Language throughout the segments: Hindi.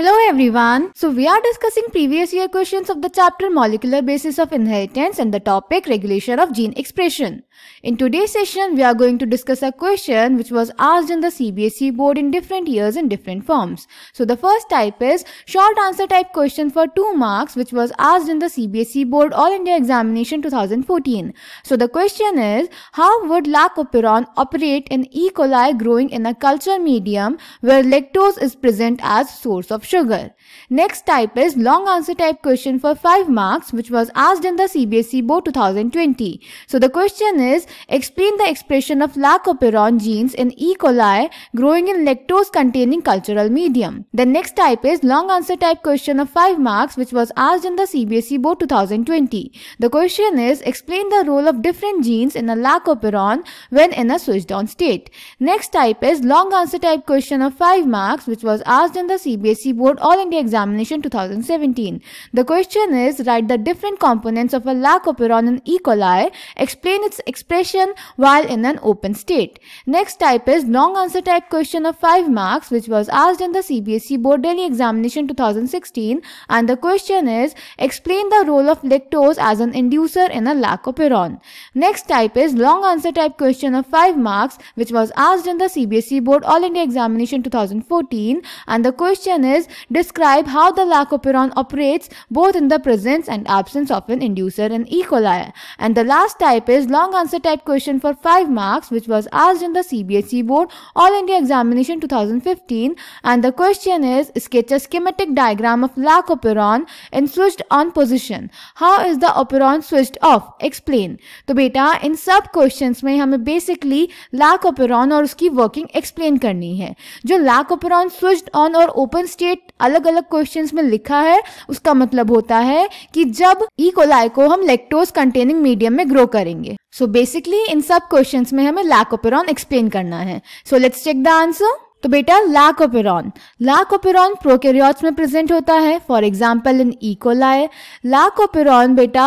Hello everyone. So we are discussing previous year questions of the chapter molecular basis of inheritance and the topic regulation of gene expression. In today's session we are going to discuss a question which was asked in the CBSE board in different years in different forms. So the first type is short answer type question for 2 marks which was asked in the CBSE board All India examination 2014. So the question is how would lactoperon operate in E. coli growing in a culture medium where lactose is present as source of sugar. Next type is long answer type question for 5 marks which was asked in the CBSE Board 2020. So the question is explain the expression of operon genes in E. coli growing in lactose containing cultural medium. The next type is long answer type question of 5 marks which was asked in the CBSE Board 2020. The question is explain the role of different genes in a operon when in a switched on state. Next type is long answer type question of 5 marks which was asked in the CBSE Board All India Examination 2017. The question is write the different components of a lacoperon in E. coli, explain its expression while in an open state. Next type is long answer type question of 5 marks which was asked in the CBSE Board Delhi examination 2016 and the question is explain the role of lactose as an inducer in a lacoperon. Next type is long answer type question of 5 marks which was asked in the CBSE Board All India examination 2014 and the question is is describe how the lacoperon operates both in the presence and absence of an inducer in E. coli. And the last type is long answer type question for 5 marks which was asked in the CBSE board All India examination 2015 and the question is sketch a schematic diagram of lacoperon in switched on position. How is the operon switched off? Explain. तो beta in sub questions में हमें basically लैक ओपेरॉन और उसकी वर्किंग एक्सप्लेन करनी है जो लैक ओपेरॉन स्विच ऑन और ओपन स्टेट एट अलग अलग क्वेश्चन में लिखा है उसका मतलब होता है कि जब ई e. कोलाय को हम लेक्टोज कंटेनिंग मीडियम में ग्रो करेंगे सो बेसिकली इन सब क्वेश्चन में हमें लैकोपेरॉन एक्सप्लेन करना है so let's check the answer तो बेटा लाकोपेरॉन लाकोपेरॉन प्रोकैरियोट्स में प्रेजेंट होता है for example in E coli lac operon बेटा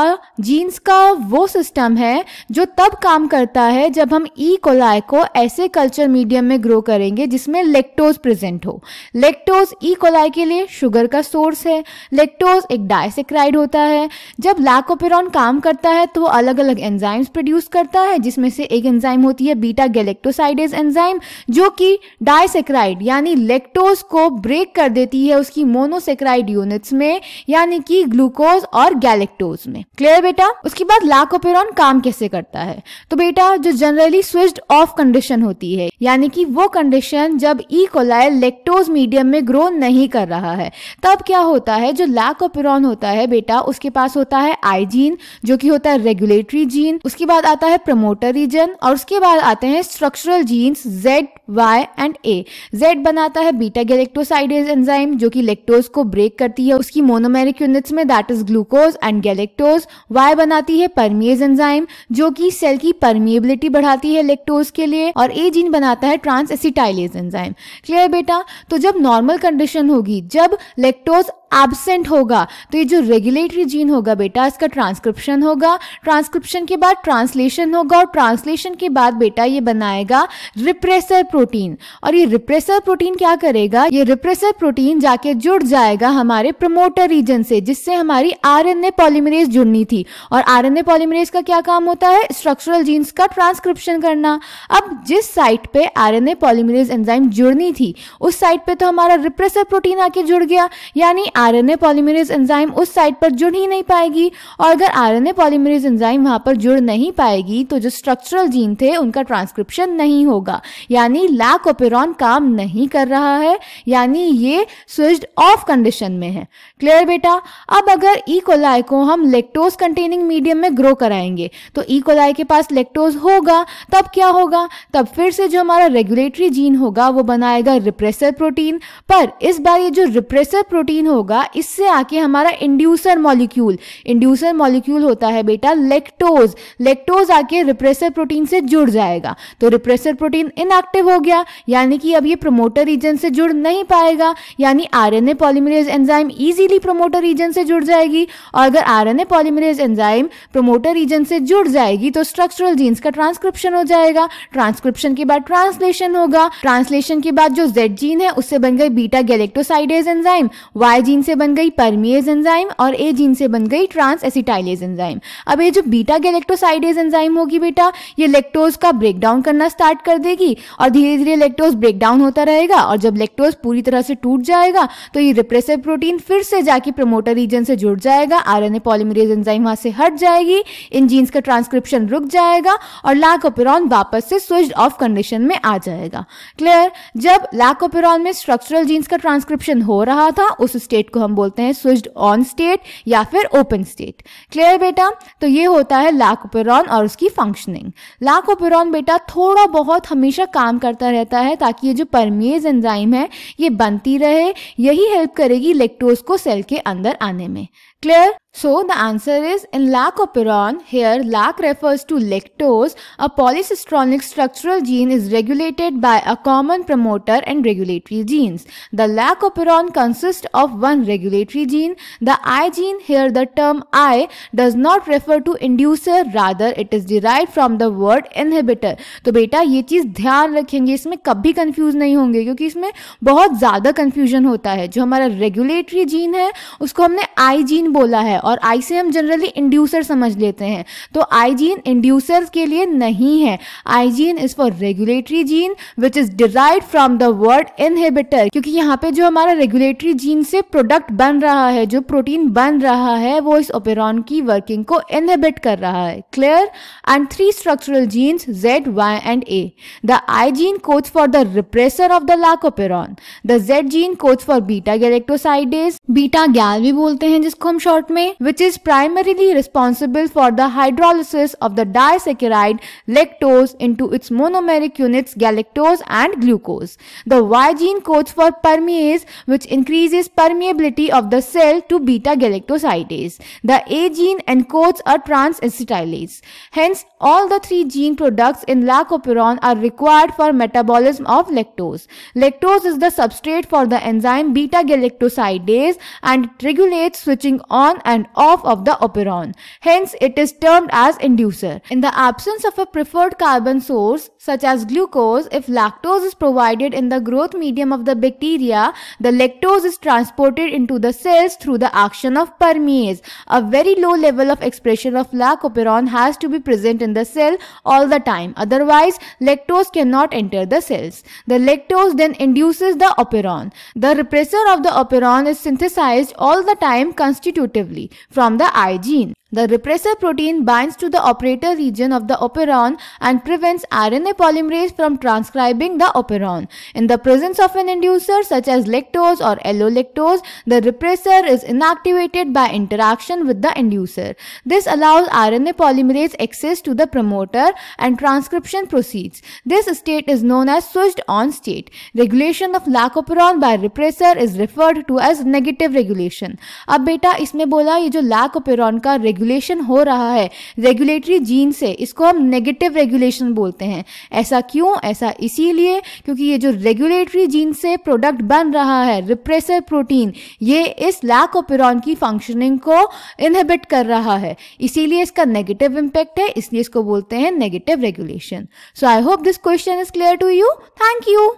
जीन्स का वो सिस्टम है जो तब काम करता है जब हम इकोलाई e. को ऐसे कल्चर मीडियम में ग्रो करेंगे जिसमें लेक्टोज प्रेजेंट हो लेक्टोज इकोलाई e. के लिए शुगर का सोर्स है लेक्टोज एक डायसेक्राइड होता है जब लाकोपेरॉन काम करता है तो वो अलग अलग एंजाइम्स प्रोड्यूस करता है जिसमें से एक एंजाइम होती है बीटा गैलेक्टोसाइडेज एंजाइम जो कि डाइसे मोनोसेक्राइड यानी लेक्टोज को ब्रेक कर देती है उसकी मोनोसेक्राइड यूनिट्स में यानी कि ग्लूकोज और गैलेक्टोज में क्लियर बेटा उसके बाद लाकोपेरॉन काम कैसे करता है तो बेटा जो जनरली स्विच ऑफ कंडीशन होती है यानी कि वो कंडीशन जब ई कोलाइल लेक्टोज मीडियम में ग्रो नहीं कर रहा है तब क्या होता है जो लाकोपेरॉन होता है बेटा उसके पास होता है आई जीन जो कि होता है रेगुलेटरी जीन उसके बाद आता है प्रमोटर रीजन और उसके बाद आते हैं structural genes Z Y and A Z बनाता है बीटा गैलेक्टोसाइडेज एंजाइम जो कि लेक्टोज को ब्रेक करती है उसकी मोनोमेरिक यूनिट्स में that is glucose and galactose Y बनाती है परमिएज एंजाइम जो कि सेल की परमिएबिलिटी बढ़ाती है लेक्टोज के लिए और ए जीन बनाता है ट्रांस एसिटाइलेज एंजाइम क्लियर बेटा तो जब नॉर्मल कंडीशन होगी जब लेक्टोज एबसेंट होगा तो ये जो रेगुलेटरी जीन होगा बेटा इसका ट्रांसक्रिप्शन होगा ट्रांसक्रिप्शन के बाद ट्रांसलेशन होगा और ट्रांसलेशन के बाद बेटा ये बनाएगा रिप्रेसर प्रोटीन और ये रिप्रेसर प्रोटीन क्या करेगा ये रिप्रेसर प्रोटीन जाके जुड़ जाएगा हमारे प्रमोटर रीजन से जिससे हमारी आरएनए पॉलीमरेज जुड़नी थी और आरएनए पॉलीमरेज का क्या काम होता है स्ट्रक्चरल जीन्स का ट्रांसक्रिप्शन करना अब जिस साइट पे आरएनए पॉलीमरेज एंजाइम जुड़नी थी उस साइट पे तो हमारा रिप्रेसर प्रोटीन आके जुड़ गया यानी आरएनए पॉलीमरेज एंजाइम उस साइट पर जुड़ ही नहीं पाएगी और अगर आरएनए पॉलीमरेज एंजाइम वहां पर जुड़ नहीं पाएगी तो जो स्ट्रक्चरल जीन थे उनका ट्रांसक्रिप्शन नहीं होगा यानी लैक ओपेरॉन काम नहीं कर रहा है यानी ये स्विच्ड ऑफ कंडीशन में है क्लियर बेटा अब अगर ई e. कोलाई को हम लेक्टोज कंटेनिंग मीडियम में ग्रो कराएंगे तो ई e. कोलाई के पास लेक्टोज होगा तब क्या होगा तब फिर से जो हमारा रेगुलेटरी जीन होगा वो बनाएगा रिप्रेसर प्रोटीन पर इस बार ये जो रिप्रेसर प्रोटीन होगा होगा इससे आके हमारा इंड्यूसर मॉलिक्यूल इंड्यूसर मॉलिक्यूल होता है बेटा लेक्टोज लेक्टोज आके रिप्रेसर प्रोटीन से जुड़ जाएगा तो रिप्रेसर प्रोटीन इनएक्टिव हो गया यानी कि अब ये प्रोमोटर रीजन से जुड़ नहीं पाएगा यानी RNA polymerase enzyme easily promoter region से जुड़ जाएगी और अगर RNA polymerase enzyme promoter region से जुड़ जाएगी तो स्ट्रक्चरल जीन्स का ट्रांसक्रिप्शन हो जाएगा ट्रांसक्रिप्शन के बाद ट्रांसलेशन होगा ट्रांसलेशन के बाद जो जेड जीन है उससे बन गए beta galactosidase enzyme Y gene से बन गई परमिएज एंजाइम और ए जीन से बन गई ट्रांस एसिटाइलेज एंजाइम अब ये जो बीटा गैलेक्टोसाइडेज एंजाइम होगी बेटा ये लेक्टोज का ब्रेक डाउन करना स्टार्ट कर देगी और धीरे धीरे लेक्टोज ब्रेक डाउन होता रहेगा और जब लेक्टोज पूरी तरह से टूट जाएगा तो ये रिप्रेसिव प्रोटीन फिर से जाके प्रोमोटर रीजन से जुड़ जाएगा आर एन पॉलीमरेज एंजाइम वहां से हट जाएगी इन जीन्स का ट्रांसक्रिप्शन रुक जाएगा और लैकोपेरॉन वापस से स्विच ऑफ कंडीशन में आ जाएगा क्लियर जब लैकोपेरॉन में स्ट्रक्चरल जीन्स का ट्रांसक्रिप्शन हो रहा था उस स्टेट स्टेट को हम बोलते हैं स्विच्ड ऑन स्टेट या फिर ओपन स्टेट क्लियर बेटा तो ये होता है लाकोपेरॉन और उसकी फंक्शनिंग लाकोपेरॉन बेटा थोड़ा बहुत हमेशा काम करता रहता है ताकि ये जो परमेज एंजाइम है ये बनती रहे यही हेल्प करेगी लेक्टोज को सेल के अंदर आने में clear So the answer is in lacoperon, here lac refers to lactose, a polycystronic structural gene is regulated by a common promoter and regulatory genes. The lacoperon consists of one regulatory gene. The I gene, here the term I does not refer to inducer, rather it is derived from the word inhibitor. तो beta ye cheez dhyan rakhenge isme kabhi confuse nahi honge kyunki isme bahut zyada confusion hota hai jo hamara regulatory gene hai usko humne i gene bola hai और आई से हम जनरली इंड्यूसर समझ लेते हैं तो आई जीन इंड्यूसर के लिए नहीं है I gene is for regulatory gene which is derive from the word inhibitor क्योंकि यहाँ पे जो हमारा रेगुलेटरी जीन से प्रोडक्ट बन रहा है जो प्रोटीन बन रहा है वो इस ओपेरॉन की वर्किंग को इनहेबिट कर रहा है clear and three structural genes Z Y and A the I gene code for the repressor of the lac operon the Z gene code for beta galactosidase beta gal भी बोलते हैं जिसको हम शॉर्ट में which is primarily responsible for the hydrolysis of the disaccharide lactose into its monomeric units galactose and glucose. The Y gene codes for permease which increases permeability of the cell to beta-galactosidase. The A gene encodes a transacetylase. Hence, all the three gene products in lacoperon are required for metabolism of lactose. Lactose is the substrate for the enzyme beta-galactosidase and regulates switching on and and off of the operon. Hence, it is termed as inducer. In the absence of a preferred carbon source, such as glucose, if lactose is provided in the growth medium of the bacteria, the lactose is transported into the cells through the action of permease. A very low level of expression of operon has to be present in the cell all the time. Otherwise, lactose cannot enter the cells. The lactose then induces the operon. The repressor of the operon is synthesized all the time constitutively from the I gene. The repressor protein binds to the operator region of the operon and prevents RNA polymerase from transcribing the operon. In the presence of an inducer such as lactose or allo-lactose, the repressor is inactivated by interaction with the inducer. This allows RNA polymerase access to the promoter and transcription proceeds. This state is known as switched on state. Regulation of lacoperon by repressor is referred to as negative regulation. अब बेटा इसमें बोला ये जो lacoperon ka regulation रेगुलेशन हो रहा है रेगुलेटरी जीन से इसको हम नेगेटिव रेगुलेशन बोलते हैं ऐसा क्यों ऐसा इसीलिए क्योंकि ये जो रेगुलेटरी जीन से प्रोडक्ट बन रहा है रिप्रेसर प्रोटीन ये इस लैकोपेरॉन की फंक्शनिंग को इनहिबिट कर रहा है इसीलिए इसका नेगेटिव इम्पैक्ट है इसलिए इसको बोलते हैं negative regulation so I hope this question is clear to you thank you